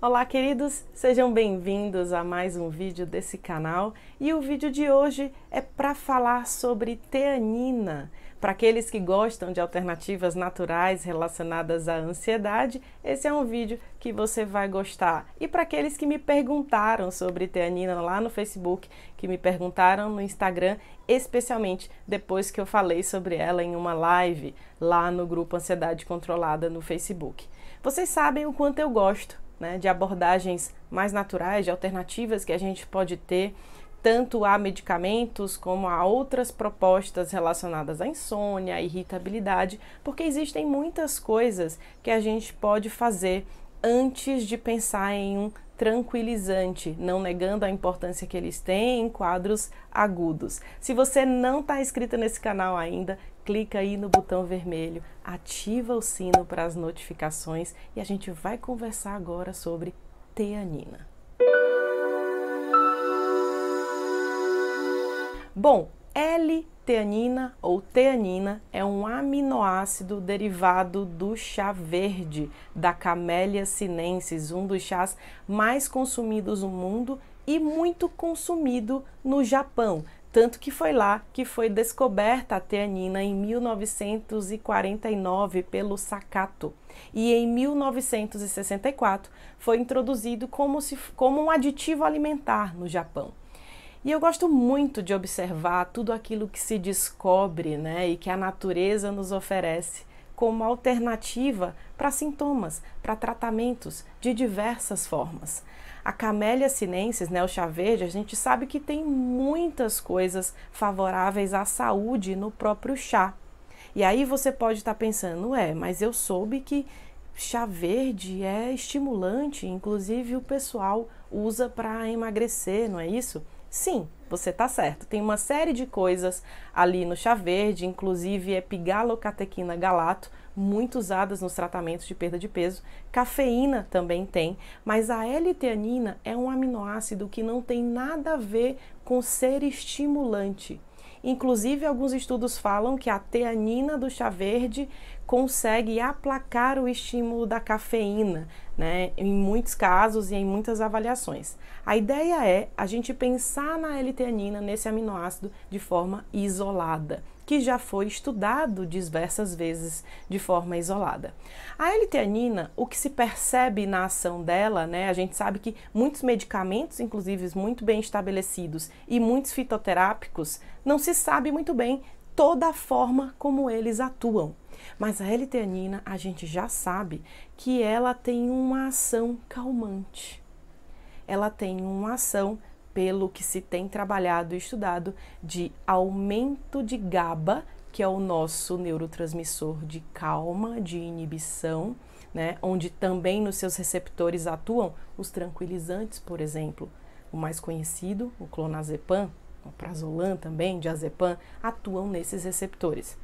Olá, queridos! Sejam bem-vindos a mais um vídeo desse canal. E o vídeo de hoje é para falar sobre teanina. Para aqueles que gostam de alternativas naturais relacionadas à ansiedade, esse é um vídeo que você vai gostar. E para aqueles que me perguntaram sobre teanina lá no Facebook, que me perguntaram no Instagram, especialmente depois que eu falei sobre ela em uma live lá no grupo Ansiedade Controlada no Facebook. Vocês sabem o quanto eu gosto né, de abordagens mais naturais, de alternativas que a gente pode ter tanto a medicamentos como a outras propostas relacionadas à insônia, à irritabilidade, porque existem muitas coisas que a gente pode fazer antes de pensar em um tranquilizante, não negando a importância que eles têm em quadros agudos. Se você não está inscrito nesse canal ainda, clica aí no botão vermelho, ativa o sino para as notificações e a gente vai conversar agora sobre teanina. Bom, L-teanina ou teanina é um aminoácido derivado do chá verde da Camellia sinensis, um dos chás mais consumidos no mundo e muito consumido no Japão. Tanto que foi lá que foi descoberta a teanina em 1949 pelo Sakato e em 1964 foi introduzido como, se, como um aditivo alimentar no Japão. E eu gosto muito de observar tudo aquilo que se descobre né, e que a natureza nos oferece como alternativa para sintomas, para tratamentos de diversas formas. A camélia sinensis, né, o chá verde, a gente sabe que tem muitas coisas favoráveis à saúde no próprio chá. E aí você pode estar tá pensando, é, mas eu soube que chá verde é estimulante, inclusive o pessoal usa para emagrecer, não é isso? Sim, você tá certo. Tem uma série de coisas ali no chá verde, inclusive epigalocatequina galato, muito usadas nos tratamentos de perda de peso. Cafeína também tem, mas a L-teanina é um aminoácido que não tem nada a ver com ser estimulante. Inclusive, alguns estudos falam que a teanina do chá verde consegue aplacar o estímulo da cafeína, né? Em muitos casos e em muitas avaliações. A ideia é a gente pensar na L-teanina nesse aminoácido de forma isolada que já foi estudado diversas vezes de forma isolada. A L-teanina, o que se percebe na ação dela, né? A gente sabe que muitos medicamentos, inclusive muito bem estabelecidos, e muitos fitoterápicos, não se sabe muito bem toda a forma como eles atuam. Mas a L-teanina, a gente já sabe que ela tem uma ação calmante. Ela tem uma ação pelo que se tem trabalhado e estudado de aumento de GABA, que é o nosso neurotransmissor de calma, de inibição, né? onde também nos seus receptores atuam os tranquilizantes, por exemplo, o mais conhecido, o clonazepam, o prazolam também, diazepam, atuam nesses receptores.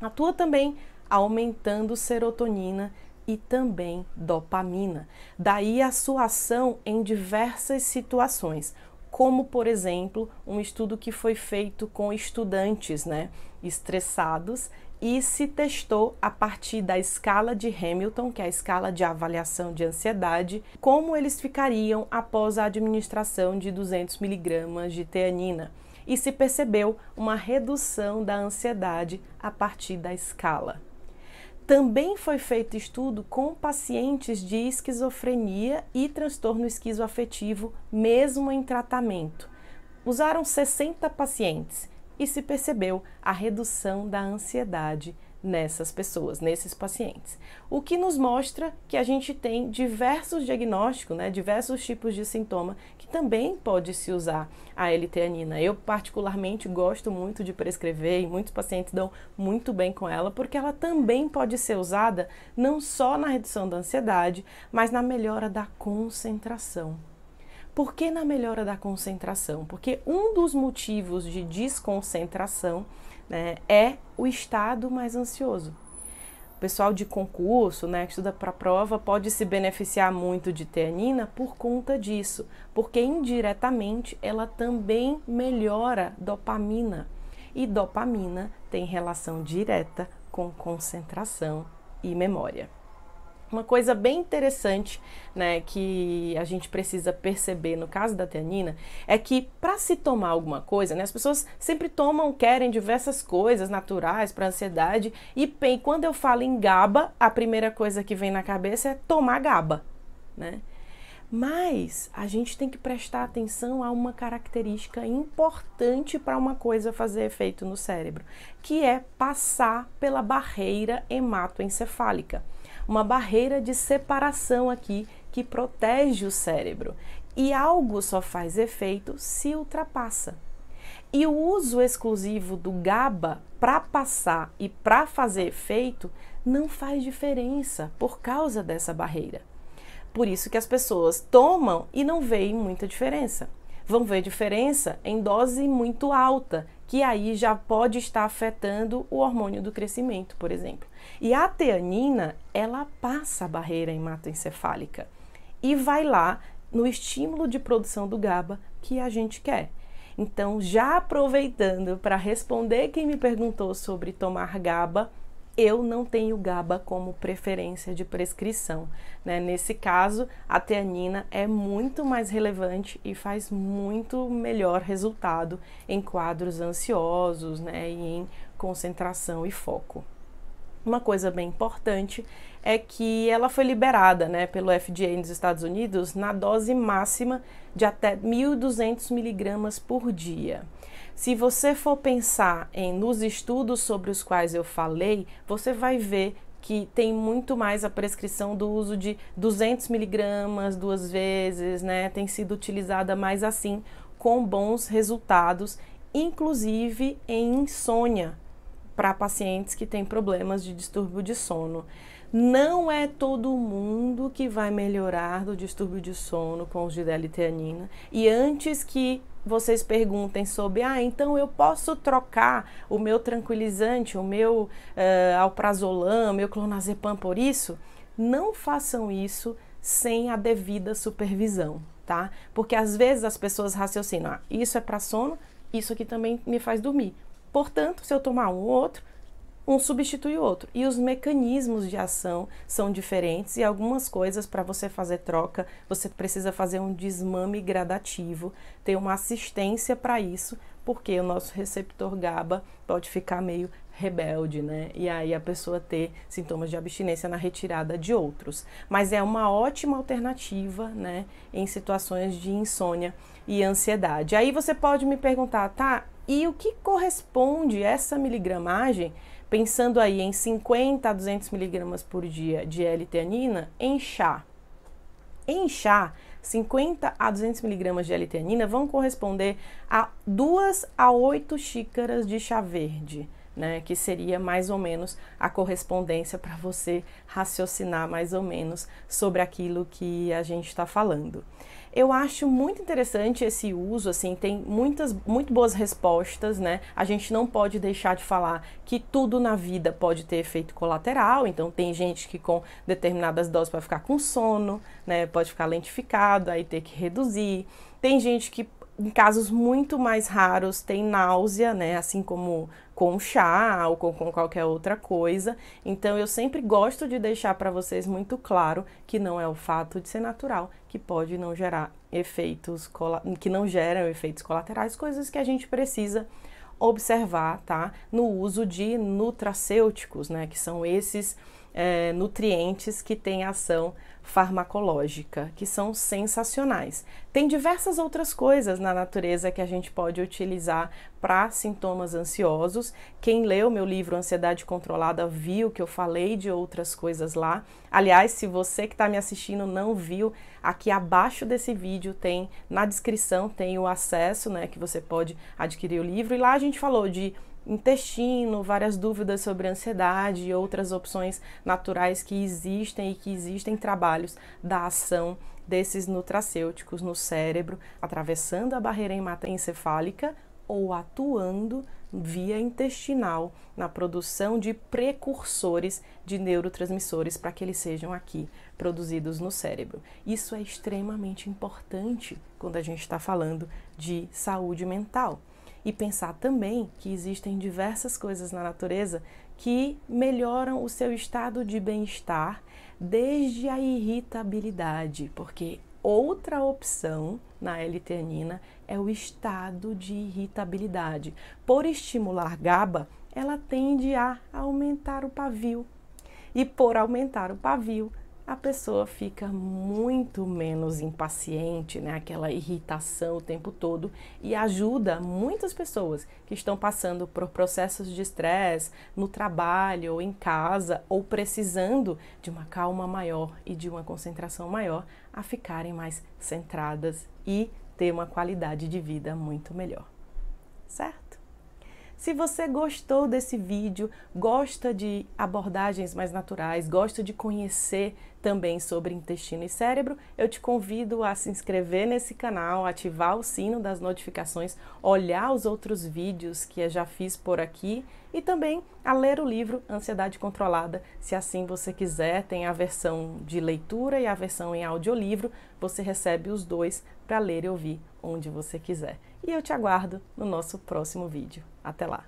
Atua também aumentando serotonina e também dopamina. Daí a sua ação em diversas situações como, por exemplo, um estudo que foi feito com estudantes né, estressados e se testou a partir da escala de Hamilton, que é a escala de avaliação de ansiedade, como eles ficariam após a administração de 200 miligramas de teanina. E se percebeu uma redução da ansiedade a partir da escala. Também foi feito estudo com pacientes de esquizofrenia e transtorno esquizoafetivo, mesmo em tratamento. Usaram 60 pacientes e se percebeu a redução da ansiedade nessas pessoas, nesses pacientes. O que nos mostra que a gente tem diversos diagnósticos, né, diversos tipos de sintoma que também pode se usar a L-teanina. Eu particularmente gosto muito de prescrever e muitos pacientes dão muito bem com ela, porque ela também pode ser usada não só na redução da ansiedade, mas na melhora da concentração. Por que na melhora da concentração? Porque um dos motivos de desconcentração né, é o estado mais ansioso. O pessoal de concurso, né, que estuda para prova, pode se beneficiar muito de teanina por conta disso, porque indiretamente ela também melhora dopamina. E dopamina tem relação direta com concentração e memória. Uma coisa bem interessante, né, que a gente precisa perceber no caso da teanina é que para se tomar alguma coisa, né, as pessoas sempre tomam, querem diversas coisas naturais para ansiedade e bem, quando eu falo em GABA, a primeira coisa que vem na cabeça é tomar GABA, né? Mas a gente tem que prestar atenção a uma característica importante para uma coisa fazer efeito no cérebro, que é passar pela barreira hematoencefálica uma barreira de separação aqui que protege o cérebro. E algo só faz efeito se ultrapassa. E o uso exclusivo do GABA para passar e para fazer efeito não faz diferença por causa dessa barreira. Por isso que as pessoas tomam e não veem muita diferença. Vão ver diferença em dose muito alta, que aí já pode estar afetando o hormônio do crescimento, por exemplo. E a teanina, ela passa a barreira hematoencefálica e vai lá no estímulo de produção do GABA que a gente quer. Então, já aproveitando para responder quem me perguntou sobre tomar GABA, eu não tenho GABA como preferência de prescrição. Né? Nesse caso, a teanina é muito mais relevante e faz muito melhor resultado em quadros ansiosos né? e em concentração e foco. Uma coisa bem importante é que ela foi liberada né, pelo FDA nos Estados Unidos na dose máxima de até 1.200 miligramas por dia. Se você for pensar em nos estudos sobre os quais eu falei, você vai ver que tem muito mais a prescrição do uso de 200 miligramas duas vezes, né? Tem sido utilizada mais assim, com bons resultados, inclusive em insônia, para pacientes que têm problemas de distúrbio de sono. Não é todo mundo que vai melhorar do distúrbio de sono com os de deliteanina. E antes que vocês perguntem sobre, ah, então eu posso trocar o meu tranquilizante, o meu uh, alprazolam, meu clonazepam por isso? Não façam isso sem a devida supervisão, tá? Porque às vezes as pessoas raciocinam, ah, isso é para sono, isso aqui também me faz dormir. Portanto, se eu tomar um ou outro, um substitui o outro. E os mecanismos de ação são diferentes e algumas coisas para você fazer troca, você precisa fazer um desmame gradativo, ter uma assistência para isso, porque o nosso receptor GABA pode ficar meio rebelde, né? E aí a pessoa ter sintomas de abstinência na retirada de outros. Mas é uma ótima alternativa, né, em situações de insônia e ansiedade. Aí você pode me perguntar, tá, e o que corresponde essa miligramagem, pensando aí em 50 a 200 miligramas por dia de L-teanina, em chá? Em chá, 50 a 200 miligramas de L-teanina vão corresponder a 2 a 8 xícaras de chá verde. Né, que seria mais ou menos a correspondência para você raciocinar mais ou menos sobre aquilo que a gente está falando. Eu acho muito interessante esse uso, assim, tem muitas, muito boas respostas, né? A gente não pode deixar de falar que tudo na vida pode ter efeito colateral, então tem gente que com determinadas doses vai ficar com sono, né? Pode ficar lentificado, aí ter que reduzir. Tem gente que em casos muito mais raros tem náusea, né? Assim como com chá ou com, com qualquer outra coisa. Então eu sempre gosto de deixar para vocês muito claro que não é o fato de ser natural que pode não gerar efeitos que não geram efeitos colaterais, coisas que a gente precisa observar, tá? No uso de nutracêuticos, né? Que são esses é, nutrientes que têm ação farmacológica, que são sensacionais. Tem diversas outras coisas na natureza que a gente pode utilizar para sintomas ansiosos. Quem leu meu livro Ansiedade Controlada viu que eu falei de outras coisas lá. Aliás, se você que está me assistindo não viu, aqui abaixo desse vídeo tem na descrição tem o acesso, né, que você pode adquirir o livro. E lá a gente falou de intestino, várias dúvidas sobre ansiedade e outras opções naturais que existem e que existem trabalhos da ação desses nutracêuticos no cérebro, atravessando a barreira hematoencefálica ou atuando via intestinal na produção de precursores de neurotransmissores para que eles sejam aqui produzidos no cérebro. Isso é extremamente importante quando a gente está falando de saúde mental e pensar também que existem diversas coisas na natureza que melhoram o seu estado de bem-estar, desde a irritabilidade, porque outra opção na L-teanina é o estado de irritabilidade. Por estimular GABA, ela tende a aumentar o pavio. E por aumentar o pavio, a pessoa fica muito menos impaciente, né? Aquela irritação o tempo todo e ajuda muitas pessoas que estão passando por processos de estresse no trabalho ou em casa ou precisando de uma calma maior e de uma concentração maior a ficarem mais centradas e ter uma qualidade de vida muito melhor. Certo? Se você gostou desse vídeo, gosta de abordagens mais naturais, gosta de conhecer também sobre intestino e cérebro, eu te convido a se inscrever nesse canal, ativar o sino das notificações, olhar os outros vídeos que eu já fiz por aqui e também a ler o livro Ansiedade Controlada, se assim você quiser. Tem a versão de leitura e a versão em audiolivro, você recebe os dois para ler e ouvir onde você quiser e eu te aguardo no nosso próximo vídeo. Até lá!